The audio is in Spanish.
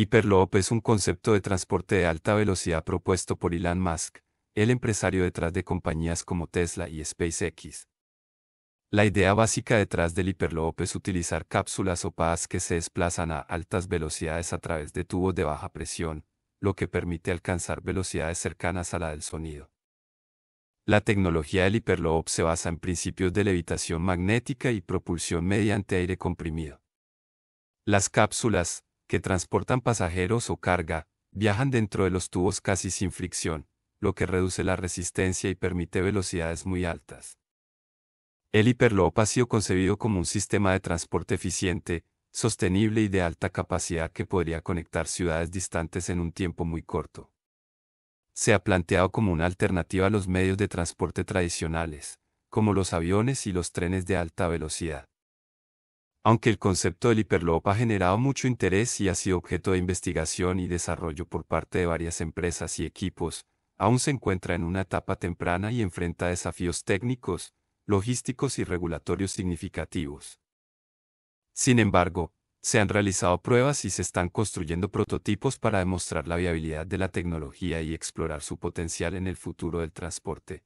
Hyperloop es un concepto de transporte de alta velocidad propuesto por Elon Musk, el empresario detrás de compañías como Tesla y SpaceX. La idea básica detrás del Hyperloop es utilizar cápsulas o que se desplazan a altas velocidades a través de tubos de baja presión, lo que permite alcanzar velocidades cercanas a la del sonido. La tecnología del Hyperloop se basa en principios de levitación magnética y propulsión mediante aire comprimido. Las cápsulas, que transportan pasajeros o carga, viajan dentro de los tubos casi sin fricción, lo que reduce la resistencia y permite velocidades muy altas. El hiperloop ha sido concebido como un sistema de transporte eficiente, sostenible y de alta capacidad que podría conectar ciudades distantes en un tiempo muy corto. Se ha planteado como una alternativa a los medios de transporte tradicionales, como los aviones y los trenes de alta velocidad aunque el concepto del hiperloop ha generado mucho interés y ha sido objeto de investigación y desarrollo por parte de varias empresas y equipos, aún se encuentra en una etapa temprana y enfrenta desafíos técnicos, logísticos y regulatorios significativos. Sin embargo, se han realizado pruebas y se están construyendo prototipos para demostrar la viabilidad de la tecnología y explorar su potencial en el futuro del transporte.